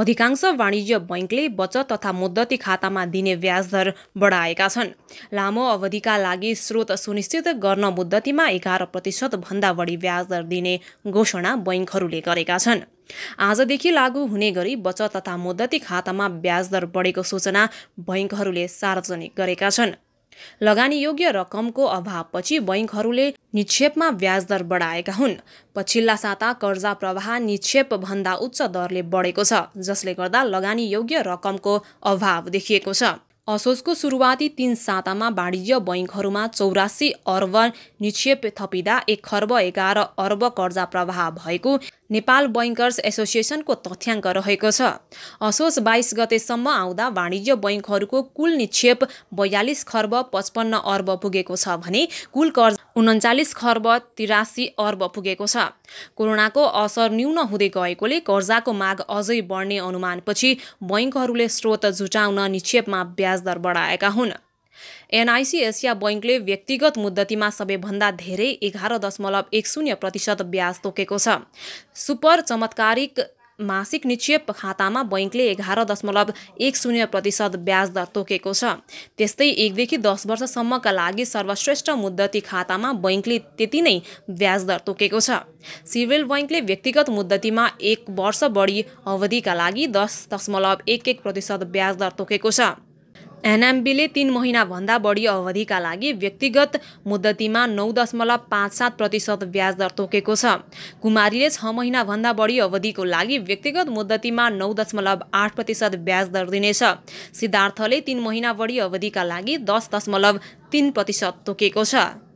अधिकांश वाणिज्य बैङ्कले बचत तथा मुद्दती खातामा दिने ब्याजदर बढाएका छन् लामो अवधिका लागि स्रोत सुनिश्चित गर्न मुद्दतीमा एघार प्रतिशतभन्दा बढी ब्याजदर दिने घोषणा बैङ्कहरूले गरेका छन् आजदेखि लागू हुने गरी बचत तथा मुद्दती खातामा ब्याजदर बढेको सूचना बैङ्कहरूले सार्वजनिक गरेका छन् लगानीयोग्य रकमको अभावपछि बैङ्कहरूले निक्षेपमा ब्याजदर बढाएका हुन् पछिल्ला साता कर्जा प्रवाह निक्षेपभन्दा उच्च दरले बढेको छ जसले गर्दा लगानीयोग्य रकमको अभाव देखिएको छ असोजको सुरुवाती तीन सातामा वाणिज्य बैङ्कहरूमा चौरासी अर्ब निक्षेप थपिँदा एक खर्ब एघार अर्ब कर्जा प्रवाह भएको नेपाल बैङ्कर्स एसोसिएसनको तथ्याङ्क रहेको छ असोज बाइस गतेसम्म आउँदा वाणिज्य बैङ्कहरूको कुल निक्षेप बयालिस खर्ब पचपन्न अर्ब पुगेको छ भने कुल कर्ज उन्चालिस खर्ब तिरासी अर्ब पुगेको छ कोरोनाको असर न्यून हुँदै गएकोले कर्जाको माग अझै बढ्ने अनुमानपछि बैङ्कहरूले स्रोत जुटाउन निक्षेपमा ब्याज दर बढाएका हुन् एनआइसिएस या बैङ्कले व्यक्तिगत मुद्दतीमा सबैभन्दा धेरै एघार दशमलव एक शून्य प्रतिशत ब्याज तोकेको छ सुपर चमत्कारिक मासिक निक्षेप खातामा बैङ्कले एघार दशमलव एक शून्य प्रतिशत ब्याज दर तोकेको छ त्यस्तै एकदेखि दस वर्षसम्मका लागि सर्वश्रेष्ठ मुद्दती खातामा बैङ्कले त्यति नै ब्याज दर तोकेको छ सिभिल बैङ्कले व्यक्तिगत मुद्दतीमा एक वर्ष बढी अवधिका लागि दस दशमलव एक एक प्रतिशत ब्याज दर तोकेको छ एनएमबीले तीन महिनाभन्दा बढी अवधिका लागि व्यक्तिगत मुद्दतीमा नौ दशमलव पाँच सात प्रतिशत ब्याज दर तोकेको छ कुमारीले छ महिनाभन्दा बढी अवधिको लागि व्यक्तिगत मुद्दतीमा नौ दशमलव आठ प्रतिशत ब्याज दर दिनेछ सिद्धार्थले तीन महिना बढी अवधिका लागि दस दशमलव तिन प्रतिशत तोकेको छ